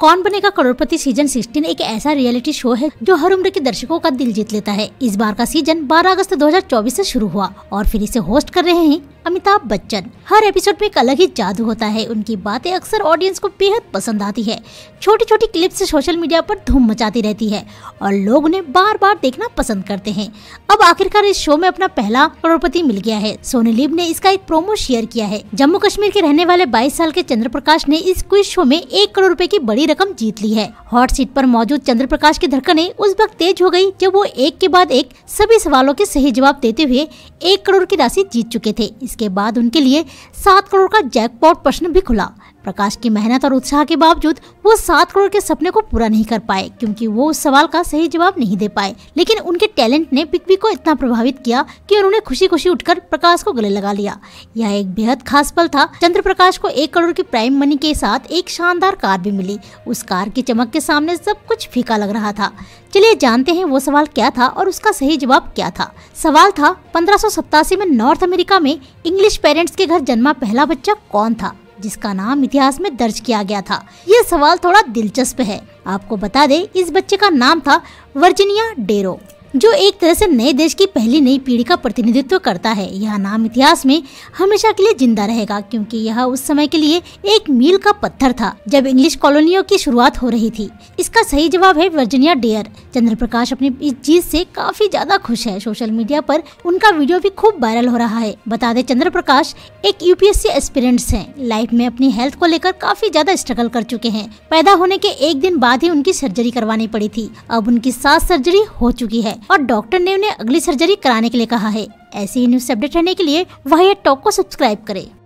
कौन बनेगा करोड़पति सीजन 16 एक ऐसा रियलिटी शो है जो हर उम्र के दर्शकों का दिल जीत लेता है इस बार का सीजन 12 अगस्त 2024 से शुरू हुआ और फिर इसे होस्ट कर रहे हैं अमिताभ बच्चन हर एपिसोड में एक अलग ही जादू होता है उनकी बातें अक्सर ऑडियंस को बेहद पसंद आती है छोटी छोटी क्लिप्स सोशल मीडिया पर धूम मचाती रहती है और लोग उन्हें बार बार देखना पसंद करते हैं अब आखिरकार इस शो में अपना पहला करोड़पति मिल गया है सोनी लिब ने इसका एक प्रोमो शेयर किया है जम्मू कश्मीर के रहने वाले बाईस साल के चंद्र प्रकाश ने इस क्विज शो में एक करोड़ रूपए की बड़ी रकम जीत ली है हॉट सीट आरोप मौजूद चंद्र प्रकाश की धड़कने उस वक्त तेज हो गयी जब वो एक के बाद एक सभी सवालों के सही जवाब देते हुए एक करोड़ की राशि जीत चुके थे इसके बाद उनके लिए सात करोड़ का जैकपॉट प्रश्न भी खुला प्रकाश की मेहनत और उत्साह के बावजूद वो सात करोड़ के सपने को पूरा नहीं कर पाए क्योंकि वो उस सवाल का सही जवाब नहीं दे पाए लेकिन उनके टैलेंट ने पिकवी को इतना प्रभावित किया कि उन्होंने खुशी खुशी उठकर प्रकाश को गले लगा लिया यह एक बेहद खास पल था चंद्र प्रकाश को एक करोड़ की प्राइम मनी के साथ एक शानदार कार भी मिली उस कार की चमक के सामने सब कुछ फीका लग रहा था चलिए जानते हैं वो सवाल क्या था और उसका सही जवाब क्या था सवाल था पंद्रह में नॉर्थ अमेरिका में इंग्लिश पेरेंट्स के घर जन्मा पहला बच्चा कौन था जिसका नाम इतिहास में दर्ज किया गया था यह सवाल थोड़ा दिलचस्प है आपको बता दे इस बच्चे का नाम था वर्जिनिया डेरो जो एक तरह से नए देश की पहली नई पीढ़ी का प्रतिनिधित्व करता है यह नाम इतिहास में हमेशा के लिए जिंदा रहेगा क्योंकि यह उस समय के लिए एक मील का पत्थर था जब इंग्लिश कॉलोनियों की शुरुआत हो रही थी इसका सही जवाब है वर्जिनिया डेयर चंद्र प्रकाश अपनी इस चीज से काफी ज्यादा खुश है सोशल मीडिया पर उनका वीडियो भी खूब वायरल हो रहा है बता दे चंद्र प्रकाश एक यूपीएससी एस्पिरेंट्स हैं लाइफ में अपनी हेल्थ को लेकर काफी ज्यादा स्ट्रगल कर चुके हैं पैदा होने के एक दिन बाद ही उनकी सर्जरी करवानी पड़ी थी अब उनकी सात सर्जरी हो चुकी है और डॉक्टर ने उन्हें अगली सर्जरी कराने के लिए कहा है ऐसी ही न्यूज अपडेट रहने के लिए वही टॉक को सब्सक्राइब करें